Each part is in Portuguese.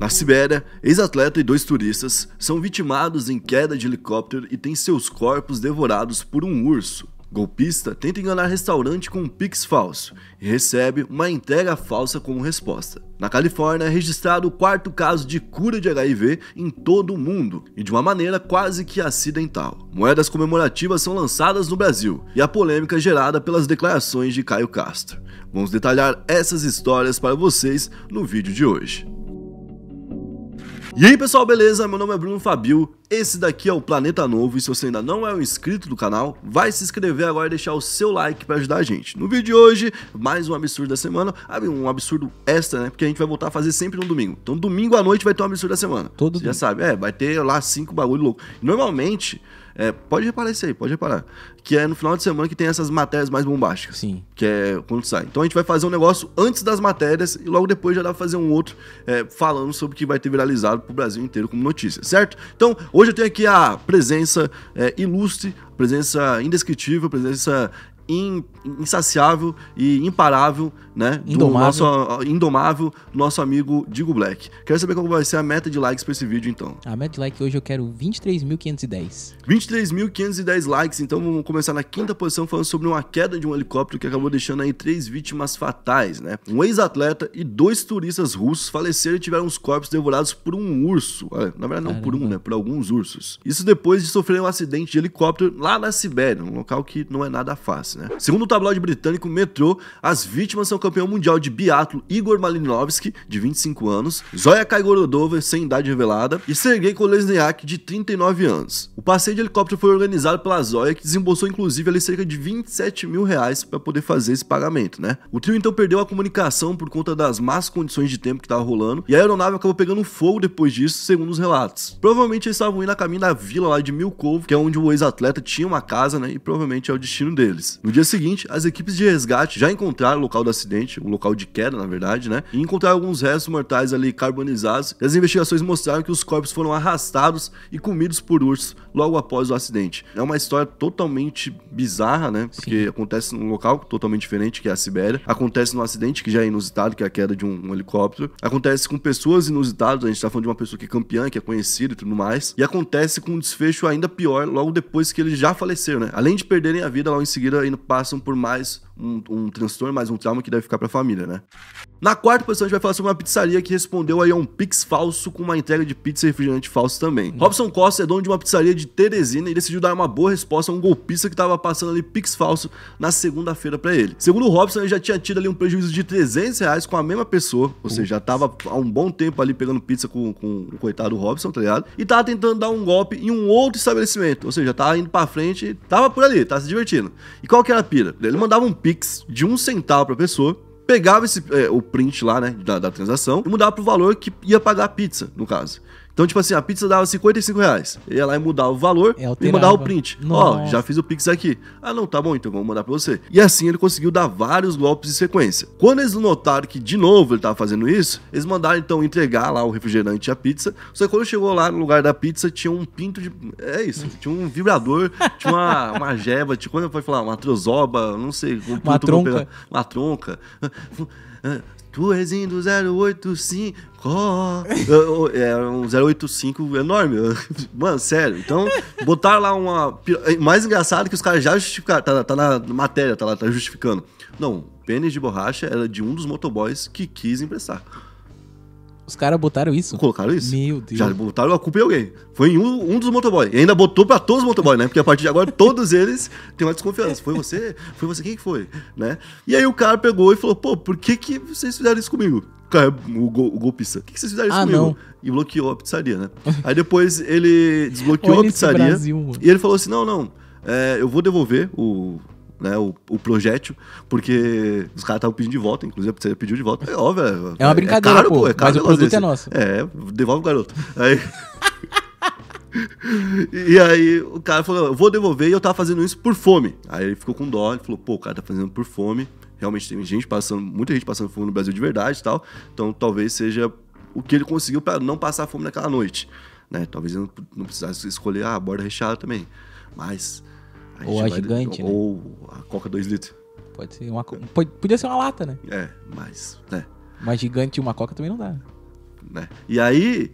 Na Sibéria, ex-atleta e dois turistas são vitimados em queda de helicóptero e têm seus corpos devorados por um urso. Golpista tenta enganar restaurante com um pix falso e recebe uma entrega falsa como resposta. Na Califórnia é registrado o quarto caso de cura de HIV em todo o mundo e de uma maneira quase que acidental. Moedas comemorativas são lançadas no Brasil e a polêmica é gerada pelas declarações de Caio Castro. Vamos detalhar essas histórias para vocês no vídeo de hoje. E aí pessoal, beleza? Meu nome é Bruno Fabio, esse daqui é o Planeta Novo e se você ainda não é um inscrito do canal, vai se inscrever agora e deixar o seu like para ajudar a gente. No vídeo de hoje, mais um absurdo da semana, ah, um absurdo extra, né? Porque a gente vai voltar a fazer sempre no domingo. Então domingo à noite vai ter um absurdo da semana. Todo Você dia. já sabe, é, vai ter lá cinco bagulho louco. Normalmente, é, pode reparar isso aí, pode reparar. Que é no final de semana que tem essas matérias mais bombásticas. Sim. Que é quando sai. Então a gente vai fazer um negócio antes das matérias e logo depois já dá pra fazer um outro é, falando sobre o que vai ter viralizado pro Brasil inteiro como notícia, certo? Então, hoje eu tenho aqui a presença é, ilustre, presença indescritível, presença insaciável e imparável, né? Do indomável. nosso indomável, nosso amigo Digo Black. Quero saber qual vai ser a meta de likes para esse vídeo, então. A meta de like hoje eu quero 23.510. 23.510 likes, então vamos começar na quinta posição falando sobre uma queda de um helicóptero que acabou deixando aí três vítimas fatais, né? Um ex-atleta e dois turistas russos faleceram e tiveram os corpos devorados por um urso. Olha, na verdade não Caramba. por um, né? Por alguns ursos. Isso depois de sofrer um acidente de helicóptero lá na Sibéria, um local que não é nada fácil né? Segundo o tabloide britânico Metro, as vítimas são o campeão mundial de biatlo Igor Malinovski, de 25 anos, Zoya Kaigorodova, sem idade revelada, e Sergei Kolesniak, de 39 anos. O passeio de helicóptero foi organizado pela Zoya, que desembolsou inclusive ali cerca de 27 mil reais para poder fazer esse pagamento, né? O trio então perdeu a comunicação por conta das más condições de tempo que estava rolando, e a aeronave acabou pegando fogo depois disso, segundo os relatos. Provavelmente eles estavam indo a caminho da vila lá de Milkovo, que é onde o ex-atleta tinha uma casa, né? E provavelmente é o destino deles. No dia seguinte, as equipes de resgate já encontraram o local do acidente, o local de queda, na verdade, né? E encontraram alguns restos mortais ali carbonizados. E as investigações mostraram que os corpos foram arrastados e comidos por ursos logo após o acidente. É uma história totalmente bizarra, né? Porque Sim. acontece num local totalmente diferente, que é a Sibéria. Acontece num acidente que já é inusitado, que é a queda de um, um helicóptero. Acontece com pessoas inusitadas, a gente tá falando de uma pessoa que é campeã, que é conhecida e tudo mais. E acontece com um desfecho ainda pior logo depois que eles já faleceram, né? Além de perderem a vida logo em seguida, ainda passam por mais um, um transtorno, mais um trauma que deve ficar para a família, né? Na quarta posição, a gente vai falar sobre uma pizzaria que respondeu aí a um Pix falso com uma entrega de pizza e refrigerante falso também. Hum. Robson Costa é dono de uma pizzaria de Teresina e decidiu dar uma boa resposta a um golpista que estava passando ali Pix falso na segunda-feira para ele. Segundo o Robson, ele já tinha tido ali um prejuízo de 300 reais com a mesma pessoa, ou seja, já estava há um bom tempo ali pegando pizza com, com o coitado Robson, tá ligado? E tava tentando dar um golpe em um outro estabelecimento, ou seja, tava indo pra frente, tava por ali, tava se divertindo. E qual que era a pira? Ele mandava um Pix de um centavo pra pessoa pegava esse, é, o print lá, né, da, da transação e mudava pro valor que ia pagar a pizza, no caso. Então, tipo assim, a pizza dava 55 reais. Eu ia lá e mudava o valor e mandava o print. Ó, já fiz o pix aqui. Ah, não, tá bom, então vamos mandar pra você. E assim ele conseguiu dar vários golpes de sequência. Quando eles notaram que, de novo, ele tava fazendo isso, eles mandaram, então, entregar lá o refrigerante e a pizza. Só que quando chegou lá no lugar da pizza, tinha um pinto de... É isso, tinha um vibrador, tinha uma, uma jeva, tinha, quando eu falar, uma trozoba, não sei. Um uma tronca. Uma tronca. Tu és indo 085. É um 085 enorme. Mano, sério. Então, botar lá uma. É, mais engraçado que os caras já justificaram. Tá, tá na matéria, tá lá, tá justificando. Não, pênis de borracha era de um dos motoboys que quis emprestar. Os caras botaram isso? Colocaram isso. Meu Deus. Já botaram a culpa em alguém. Foi em um, um dos motoboys. E ainda botou pra todos os motoboys, né? Porque a partir de agora todos eles têm uma desconfiança. Foi você? Foi você? Quem que foi? Né? E aí o cara pegou e falou, pô, por que que vocês fizeram isso comigo? Cara, é o, go, o golpista. O que, que vocês fizeram isso ah, comigo? Não. E bloqueou a pizzaria, né? aí depois ele desbloqueou Olha a pizzaria. Brasil, e ele falou assim, não, não, é, eu vou devolver o né, o, o projétil, porque os caras estavam pedindo de volta, inclusive você pediu de volta. É óbvio, é, é uma é brincadeira, é caro, pô, pô, é caro mas o produto é nosso. É, devolve o garoto. Aí... e aí o cara falou, eu vou devolver e eu tava fazendo isso por fome. Aí ele ficou com dó, ele falou, pô, o cara tá fazendo por fome. Realmente tem gente passando, muita gente passando fome no Brasil de verdade e tal. Então talvez seja o que ele conseguiu para não passar fome naquela noite. Né? Talvez ele não, não precisasse escolher ah, a borda recheada também. Mas ou a gigante. Né? Ou a Coca 2 litros. Pode ser uma. Pode, podia ser uma lata, né? É, mas. Né? Uma gigante e uma Coca também não dá. Né? E aí.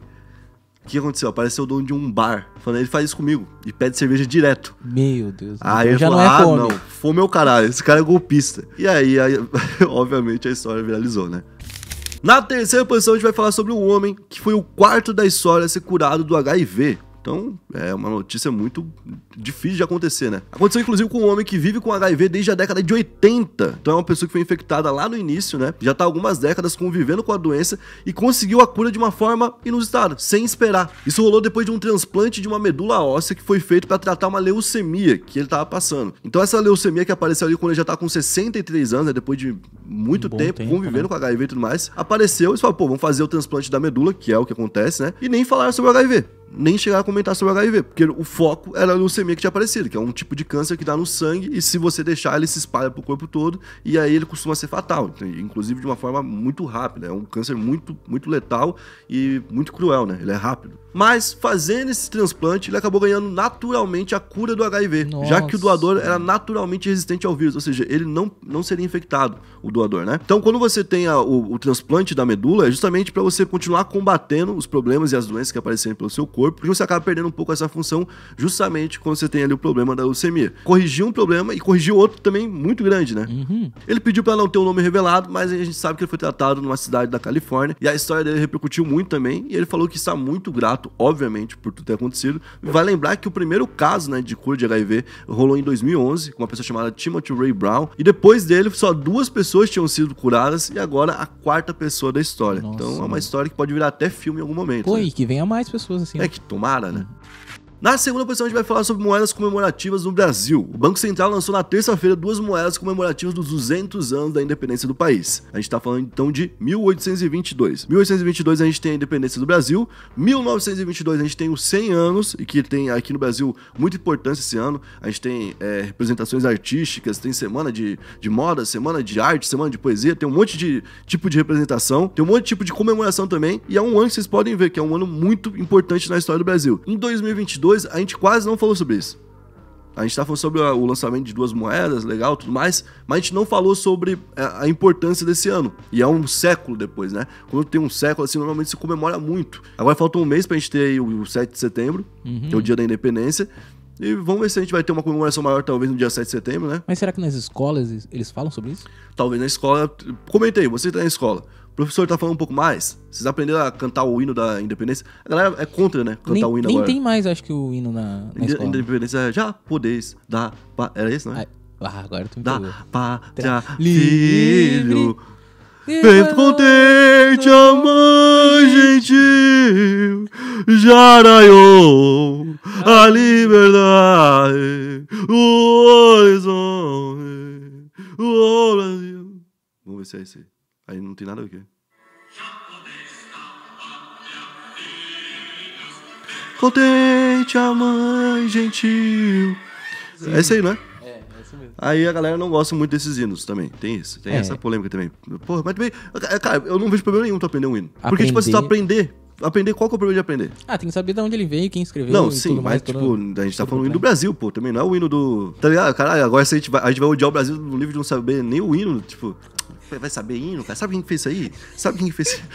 O que aconteceu? Apareceu o dono de um bar, falando, ele faz isso comigo, e pede cerveja direto. Meu Deus. Aí eu então já falou, não é ah, fome. Ah, não, fome é o caralho, esse cara é golpista. E aí, aí obviamente, a história viralizou, né? Na terceira posição, a gente vai falar sobre um homem que foi o quarto da história a ser curado do HIV. Então, é uma notícia muito difícil de acontecer, né? Aconteceu inclusive com um homem que vive com HIV desde a década de 80. Então é uma pessoa que foi infectada lá no início, né? Já tá algumas décadas convivendo com a doença e conseguiu a cura de uma forma inusitada, sem esperar. Isso rolou depois de um transplante de uma medula óssea que foi feito para tratar uma leucemia que ele tava passando. Então essa leucemia que apareceu ali quando ele já tá com 63 anos, né? depois de muito um tempo, tempo, convivendo né? com HIV e tudo mais, apareceu e falou, pô, vamos fazer o transplante da medula, que é o que acontece, né? E nem falaram sobre o HIV nem chegar a comentar sobre HIV, porque o foco era a leucemia que tinha aparecido, que é um tipo de câncer que dá no sangue e se você deixar ele se espalha pro corpo todo e aí ele costuma ser fatal, então, inclusive de uma forma muito rápida, é um câncer muito muito letal e muito cruel, né? Ele é rápido. Mas fazendo esse transplante, ele acabou ganhando naturalmente a cura do HIV, Nossa. já que o doador era naturalmente resistente ao vírus, ou seja, ele não, não seria infectado, o doador, né? Então, quando você tem a, o, o transplante da medula, é justamente para você continuar combatendo os problemas e as doenças que aparecerem pelo seu corpo corpo, porque você acaba perdendo um pouco essa função justamente quando você tem ali o problema da leucemia. Corrigiu um problema e corrigiu outro também muito grande, né? Uhum. Ele pediu para não ter o nome revelado, mas a gente sabe que ele foi tratado numa cidade da Califórnia e a história dele repercutiu muito também. E ele falou que está muito grato, obviamente, por tudo ter acontecido. Vai lembrar que o primeiro caso né, de cura de HIV rolou em 2011 com uma pessoa chamada Timothy Ray Brown e depois dele só duas pessoas tinham sido curadas e agora a quarta pessoa da história. Nossa. Então é uma história que pode virar até filme em algum momento. Pô, né? e que venha mais pessoas assim. É né? tomara, né? Na segunda posição, a gente vai falar sobre moedas comemorativas no Brasil. O Banco Central lançou na terça-feira duas moedas comemorativas dos 200 anos da independência do país. A gente está falando então de 1822. 1822 a gente tem a independência do Brasil, 1922 a gente tem os 100 anos, e que tem aqui no Brasil muita importância esse ano. A gente tem é, representações artísticas, tem semana de, de moda, semana de arte, semana de poesia, tem um monte de tipo de representação, tem um monte de tipo de comemoração também, e é um ano que vocês podem ver que é um ano muito importante na história do Brasil. Em 2022, a gente quase não falou sobre isso. A gente tá falando sobre o lançamento de duas moedas, legal, tudo mais, mas a gente não falou sobre é, a importância desse ano. E é um século depois, né? Quando tem um século, assim, normalmente se comemora muito. Agora falta um mês pra gente ter o 7 de setembro, uhum. que é o dia da independência. E vamos ver se a gente vai ter uma comemoração maior, talvez, no dia 7 de setembro, né? Mas será que nas escolas eles falam sobre isso? Talvez na escola. Comenta aí, você tá na escola. Professor, tá falando um pouco mais? Vocês aprenderam a cantar o hino da independência? A galera é contra, né? Cantar nem, o hino nem agora. Nem tem mais, acho que, o hino na, na Inde, Independência é japonês, da... Pa, era isso, não é? Ah, agora tu me da, pegou. Da pátria, filho... encontrei contente amor gentil, já a liberdade, o horizonte, o Brasil. Vamos ver se é esse aí. Aí não tem nada a ver. Contente a mãe gentil. Sim. É isso aí, não é? É, é isso mesmo. Aí a galera não gosta muito desses hinos também. Tem isso, tem é. essa polêmica também. Porra, mas também. É, cara, eu não vejo problema nenhum tu aprender um hino. Aprender... Porque, tipo, se assim, tu aprender, aprender qual que é o problema de aprender? Ah, tem que saber de onde ele veio, quem escreveu. Não, sim, mas mais, tipo, a gente tá falando do hino do Brasil, pô, também não é o hino do. Tá ligado? Caralho, agora se a gente vai, a gente vai odiar o Brasil no livro de não saber nem o hino, tipo. Vai saber hino, cara? Sabe quem fez isso aí? Sabe quem fez isso?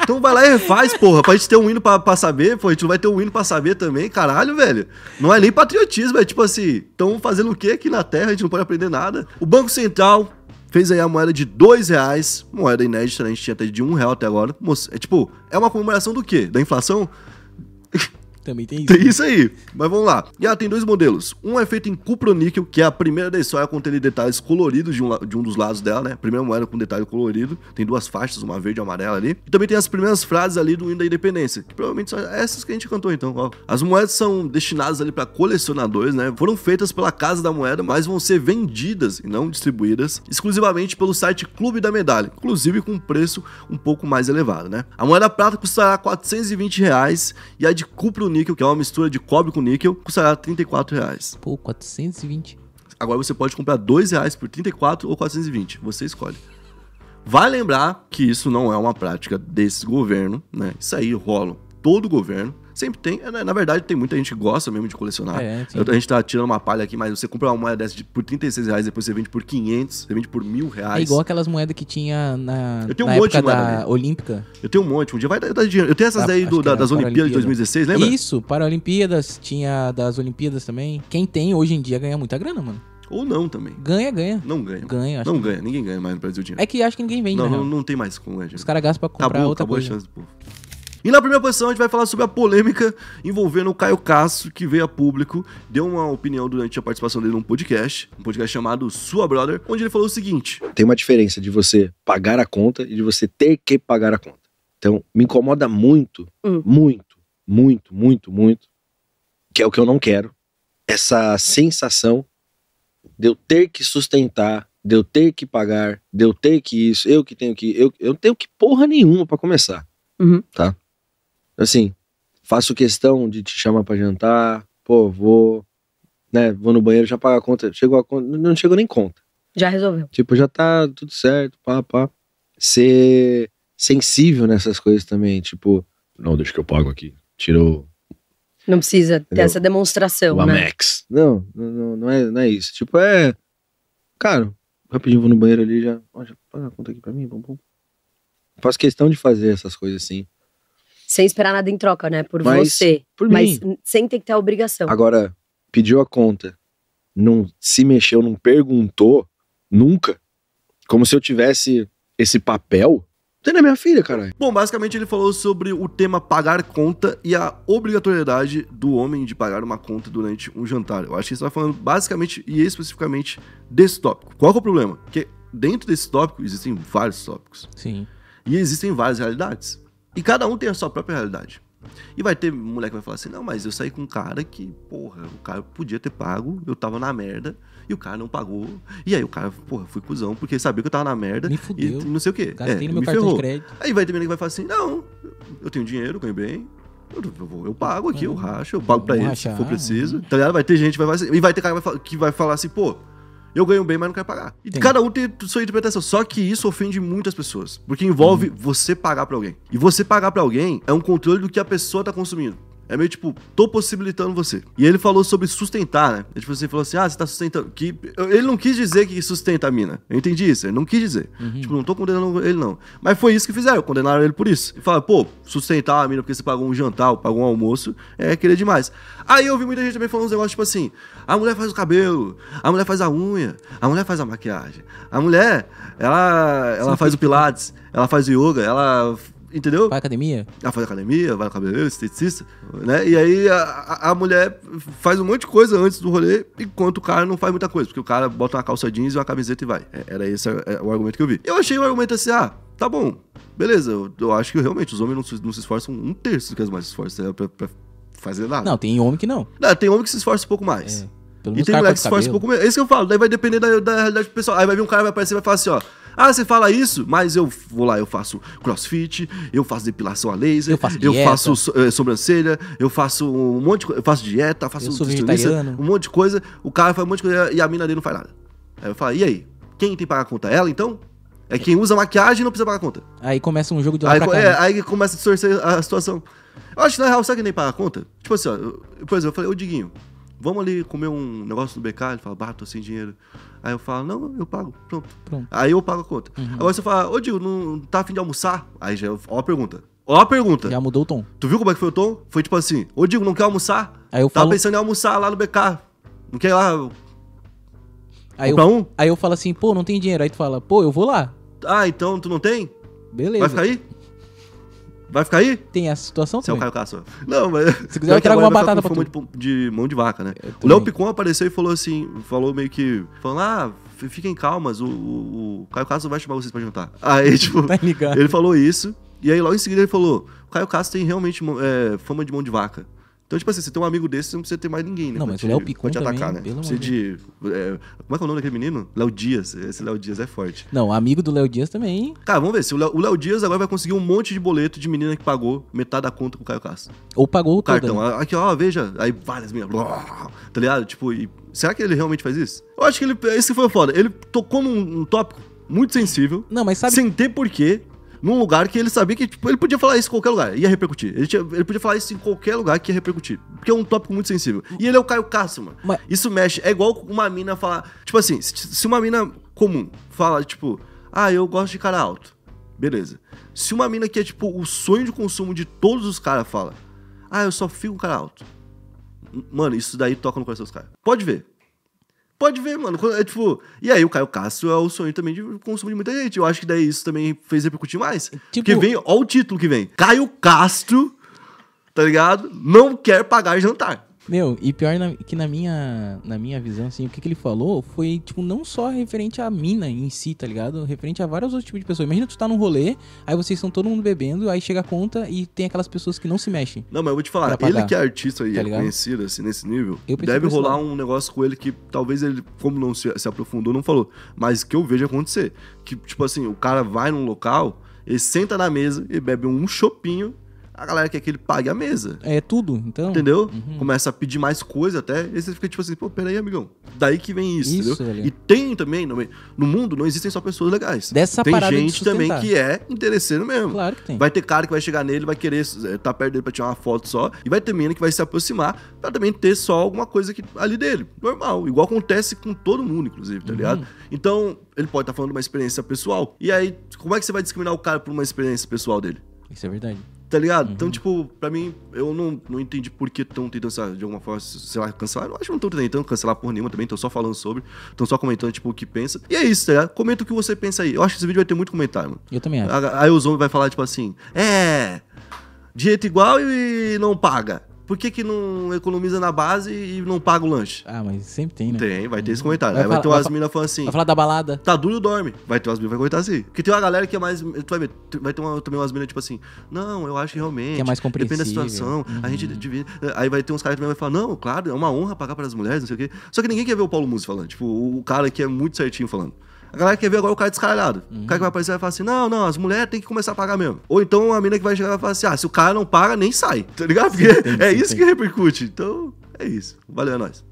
Então vai lá e refaz porra, pra gente ter um hino pra, pra saber, pô, a gente não vai ter um hino pra saber também, caralho, velho. Não é nem patriotismo, é tipo assim, estão fazendo o que aqui na Terra? A gente não pode aprender nada. O Banco Central fez aí a moeda de dois reais, moeda inédita, né? a gente tinha até de um real até agora. Moço, é tipo, é uma comemoração do quê? Da inflação? Também tem isso. Tem isso aí. Mas vamos lá. E ela ah, tem dois modelos. Um é feito em cuproníquel, que é a primeira da história com detalhes coloridos de um, de um dos lados dela, né? Primeira moeda com detalhe colorido. Tem duas faixas, uma verde e uma amarela ali. E também tem as primeiras frases ali do hino da independência, que provavelmente são essas que a gente cantou então. Ó. As moedas são destinadas ali para colecionadores, né? Foram feitas pela Casa da Moeda, mas vão ser vendidas e não distribuídas exclusivamente pelo site Clube da Medalha, inclusive com um preço um pouco mais elevado, né? A moeda prata custará 420 reais e a de cuproníquel níquel, que é uma mistura de cobre com níquel, custará 34 reais. Pô, 420. Agora você pode comprar 2 reais por 34 ou 420, você escolhe. Vai lembrar que isso não é uma prática desse governo, né? Isso aí rola todo o governo. Sempre tem. É, né, na verdade, tem muita gente que gosta mesmo de colecionar. É, a gente tá tirando uma palha aqui, mas você compra uma moeda dessa por 36 reais, depois você vende por 500, você vende por mil reais. É igual aquelas moedas que tinha na, eu tenho um monte de moeda Olímpica. Eu tenho um monte. Um dia vai dar, dar dinheiro. Eu tenho essas da, aí do, da, das Olimpíadas de 2016, lembra? Isso, Paralimpíadas. Tinha das Olimpíadas também. Quem tem hoje em dia ganha muita grana, mano. Ou não também. Ganha, ganha. Não ganha. Ganha, acho. Não ganha. Ninguém ganha mais no Brasil dinheiro. É que acho que ninguém vende, Não, né? não, não tem mais como ganhar. Os caras gastam pra comprar acabou, outra acabou coisa. Acabou a chance do povo. E na primeira posição a gente vai falar sobre a polêmica envolvendo o Caio Castro, que veio a público, deu uma opinião durante a participação dele num podcast, um podcast chamado Sua Brother, onde ele falou o seguinte: Tem uma diferença de você pagar a conta e de você ter que pagar a conta. Então, me incomoda muito, hum. muito, muito, muito, muito, que é o que eu não quero, essa sensação de eu ter que sustentar, de eu ter que pagar, de eu ter que isso, eu que tenho que. Eu, eu tenho que porra nenhuma para começar. Uhum. Tá? assim, faço questão de te chamar para jantar, pô, vou, né, vou no banheiro já pagar a conta, chegou a conta, não chegou nem conta. Já resolveu. Tipo, já tá tudo certo, pá, pá. Ser sensível nessas coisas também, tipo, não, deixa que eu pago aqui. Tirou. Não precisa entendeu? ter essa demonstração, o né? Amex. Não, não, não é, não é isso. Tipo, é, cara, rapidinho vou no banheiro ali já, ó, já paga a conta aqui para mim, bom, bom. Faço questão de fazer essas coisas assim. Sem esperar nada em troca, né? Por mas, você. Por mas mim. sem ter que ter a obrigação. Agora, pediu a conta, não se mexeu, não perguntou, nunca. Como se eu tivesse esse papel. Tem na minha filha, caralho. Bom, basicamente ele falou sobre o tema pagar conta e a obrigatoriedade do homem de pagar uma conta durante um jantar. Eu acho que ele está falando basicamente e especificamente desse tópico. Qual é o problema? Que dentro desse tópico existem vários tópicos. Sim. E existem várias realidades. E cada um tem a sua própria realidade. E vai ter moleque que vai falar assim: não, mas eu saí com um cara que, porra, o cara podia ter pago, eu tava na merda, e o cara não pagou. E aí o cara, porra, fui cuzão, porque sabia que eu tava na merda. Me fudeu. E não sei o quê. é, no meu me cartão ferrou. de crédito. Aí vai ter moleque que vai falar assim: não, eu tenho dinheiro, ganhei bem. Eu, eu, eu pago aqui, eu uhum. racho, eu pago pra ele se for preciso. Uhum. Tá ligado? Vai ter gente vai, assim, e vai ter cara que vai falar assim, pô, eu ganho bem, mas não quero pagar. E Sim. cada um tem sua interpretação. Só que isso ofende muitas pessoas. Porque envolve uhum. você pagar pra alguém. E você pagar pra alguém é um controle do que a pessoa tá consumindo. É meio tipo, tô possibilitando você. E ele falou sobre sustentar, né? Ele, tipo, você assim, falou assim, ah, você tá sustentando. Que... Ele não quis dizer que sustenta a mina. Eu entendi isso, ele não quis dizer. Uhum. Tipo, não tô condenando ele, não. Mas foi isso que fizeram, condenaram ele por isso. E falaram, pô, sustentar a mina porque você pagou um jantar ou pagou um almoço é querer demais. Aí eu vi muita gente também falando uns negócios tipo assim: a mulher faz o cabelo, a mulher faz a unha, a mulher faz a maquiagem, a mulher, ela, ela faz o pilates, ela faz o yoga, ela entendeu? Vai à academia? Ela ah, faz academia, vai no cabeleireiro, esteticista, né? E aí a, a mulher faz um monte de coisa antes do rolê, enquanto o cara não faz muita coisa, porque o cara bota uma calça jeans e uma camiseta e vai. É, era esse é, é o argumento que eu vi. Eu achei o argumento assim, ah, tá bom, beleza, eu, eu acho que realmente os homens não se, não se esforçam um terço do que as mulheres se esforçam pra, pra, fazer nada. Não, tem homem que não. não. Tem homem que se esforça um pouco mais. É. Pelo e tem mulher que se esforça um pouco menos. É isso que eu falo, daí vai depender da, da realidade pessoal. Aí vai vir um cara, vai aparecer e vai falar assim, ó. Ah, você fala isso, mas eu vou lá, eu faço crossfit, eu faço depilação a laser, eu faço, eu faço eh, sobrancelha, eu faço um monte de coisa, eu faço dieta, faço um monte de coisa. O cara faz um monte de coisa e a mina dele não faz nada. Aí eu falo, e aí? Quem tem que pagar a conta? Ela então? É, quem usa maquiagem não precisa pagar a conta. Aí começa um jogo de lá aí, pra cá, é, né? aí começa a distorcer a situação. Eu acho que na real, sabe quem tem que pagar a conta? Tipo assim, ó, eu, por exemplo, eu falei, ô Diguinho, vamos ali comer um negócio do BK? Ele fala, bato sem dinheiro. Aí eu falo, não, eu pago, pronto. pronto. Aí eu pago a conta. Uhum. Agora você fala, ô Digo, não tá afim de almoçar? Aí já, ó a pergunta. Ó a pergunta. Já mudou o tom. Tu viu como é que foi o tom? Foi tipo assim, ô Digo, não quer almoçar? Aí eu Tava falo... pensando em almoçar lá no BK. Não quer ir lá? Aí eu, um? aí eu falo assim, pô, não tem dinheiro. Aí tu fala, pô, eu vou lá. Ah, então tu não tem? Beleza. Vai ficar aí? Vai ficar aí? Tem essa situação Você também. é o Caio Castro. Não, mas. Se quiser, eu trago uma batata pra tu. De, de mão de vaca, né? O Léo Picon apareceu e falou assim: falou meio que. Falando, ah, fiquem calmas, o, o, o Caio Castro vai chamar vocês pra jantar. Aí, tipo. tá ligado. Ele falou isso. E aí, logo em seguida, ele falou: o Caio Castro tem realmente é, fama de mão de vaca. Então, tipo assim, você tem um amigo desse, você não precisa ter mais ninguém, né? Não, mas te, o Léo Picon te atacar, também, né? Precisa de... É, como é que é o nome daquele menino? Léo Dias. Esse Léo Dias é forte. Não, amigo do Léo Dias também. Cara, vamos ver. Se o Léo, o Léo Dias agora vai conseguir um monte de boleto de menina que pagou metade da conta com o Caio Castro. Ou pagou o toda, cartão. Né? Aqui, ó, veja. Aí várias meninas... Tá ligado? Tipo, e... será que ele realmente faz isso? Eu acho que ele... Esse foi o foda. Ele tocou num, num tópico muito sensível. Não, mas sabe... Sem ter porquê num lugar que ele sabia que tipo, ele podia falar isso em qualquer lugar, ia repercutir. Ele, tinha, ele podia falar isso em qualquer lugar que ia repercutir. Porque é um tópico muito sensível. E ele é o Caio Castro, mano. Mas... Isso mexe. É igual uma mina falar. Tipo assim, se uma mina comum fala, tipo, ah, eu gosto de cara alto. Beleza. Se uma mina que é, tipo, o sonho de consumo de todos os caras fala, ah, eu só fico com cara alto. Mano, isso daí toca no coração dos caras. Pode ver. Pode ver, mano. É tipo. E aí, o Caio Castro é o sonho também de consumo de muita gente. Eu acho que daí isso também fez repercutir mais. Tipo... Porque vem, ó o título que vem. Caio Castro, tá ligado? Não quer pagar jantar. Meu, e pior na, que na minha, na minha visão, assim, o que, que ele falou foi, tipo, não só referente à mina em si, tá ligado? Referente a vários outros tipos de pessoas. Imagina tu tá num rolê, aí vocês estão todo mundo bebendo, aí chega a conta e tem aquelas pessoas que não se mexem. Não, mas eu vou te falar, ele que é artista e tá é conhecido, assim, nesse nível, deve rolar um negócio com ele que talvez ele, como não se, se aprofundou, não falou. Mas que eu vejo acontecer. Que, tipo assim, o cara vai num local, ele senta na mesa e bebe um chopinho a galera quer que ele pague a mesa. É tudo, então. Entendeu? Uhum. Começa a pedir mais coisa até, e você fica tipo assim, pô, peraí, amigão. Daí que vem isso, isso entendeu? Velho. E tem também, no, no, mundo não existem só pessoas legais. Dessa tem gente de também que é interesseiro mesmo. Claro que tem. Vai ter cara que vai chegar nele, vai querer estar eh, tá perto dele pra tirar uma foto só, e vai ter menina que vai se aproximar pra também ter só alguma coisa que, ali dele. Normal. Igual acontece com todo mundo, inclusive, tá uhum. ligado? Então, ele pode estar tá falando de uma experiência pessoal. E aí, como é que você vai discriminar o cara por uma experiência pessoal dele? Isso é verdade. Tá ligado? Então, uhum. Então, tipo, pra mim, eu não, não entendi por que estão tentando, de alguma forma, sei lá, cancelar. Eu acho que não estão tentando cancelar por nenhuma também, estão só falando sobre, estão só comentando, tipo, o que pensa. E é isso, tá ligado? Comenta o que você pensa aí. Eu acho que esse vídeo vai ter muito comentário, mano. Eu também acho. Aí os homens vai falar, tipo assim, é. Direito igual e não paga. Por que, que não economiza na base e não paga o lanche? Ah, mas sempre tem, né? Tem, vai ter esse comentário. Vai, vai ter umas minas falando assim. Vai falar da balada. Tá duro, dorme. Vai ter umas minas vai comentar assim. Porque tem uma galera que é mais. Tu vai, ver, vai ter uma, também umas minas tipo assim. Não, eu acho que realmente. Que é mais compreensível. Depende da situação. Uhum. A gente uhum. divide. Aí vai ter uns caras que também vai falar, não, claro, é uma honra pagar para as mulheres, não sei o quê. Só que ninguém quer ver o Paulo Musi falando. Tipo, o cara que é muito certinho falando. A galera quer ver agora o cara descaralhado. Uhum. O cara que vai aparecer vai falar assim: não, não, as mulheres têm que começar a pagar mesmo. Ou então a mina que vai chegar vai falar assim: ah, se o cara não paga, nem sai. Tá ligado? Porque sim, é sim, isso que repercute. Então, é isso. Valeu, é nóis.